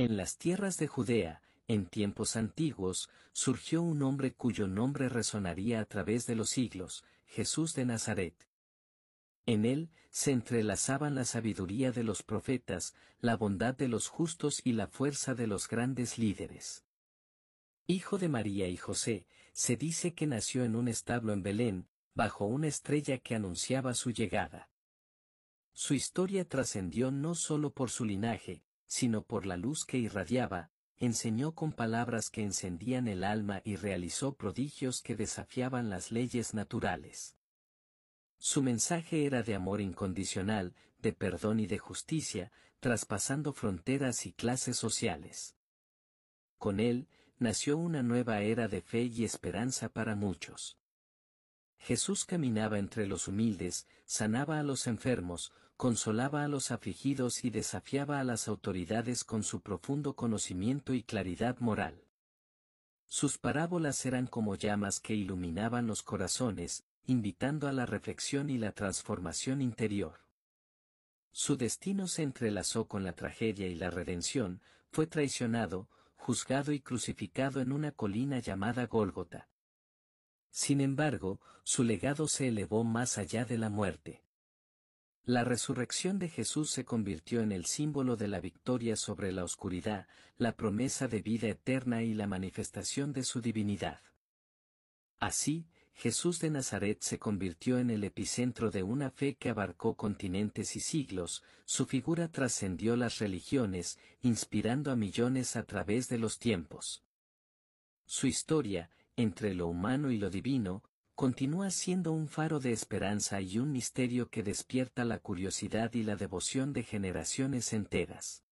En las tierras de Judea, en tiempos antiguos, surgió un hombre cuyo nombre resonaría a través de los siglos, Jesús de Nazaret. En él se entrelazaban la sabiduría de los profetas, la bondad de los justos y la fuerza de los grandes líderes. Hijo de María y José, se dice que nació en un establo en Belén, bajo una estrella que anunciaba su llegada. Su historia trascendió no solo por su linaje, sino por la luz que irradiaba, enseñó con palabras que encendían el alma y realizó prodigios que desafiaban las leyes naturales. Su mensaje era de amor incondicional, de perdón y de justicia, traspasando fronteras y clases sociales. Con él, nació una nueva era de fe y esperanza para muchos. Jesús caminaba entre los humildes, sanaba a los enfermos, consolaba a los afligidos y desafiaba a las autoridades con su profundo conocimiento y claridad moral. Sus parábolas eran como llamas que iluminaban los corazones, invitando a la reflexión y la transformación interior. Su destino se entrelazó con la tragedia y la redención, fue traicionado, juzgado y crucificado en una colina llamada Gólgota. Sin embargo, su legado se elevó más allá de la muerte. La resurrección de Jesús se convirtió en el símbolo de la victoria sobre la oscuridad, la promesa de vida eterna y la manifestación de su divinidad. Así, Jesús de Nazaret se convirtió en el epicentro de una fe que abarcó continentes y siglos, su figura trascendió las religiones, inspirando a millones a través de los tiempos. Su historia, entre lo humano y lo divino, continúa siendo un faro de esperanza y un misterio que despierta la curiosidad y la devoción de generaciones enteras.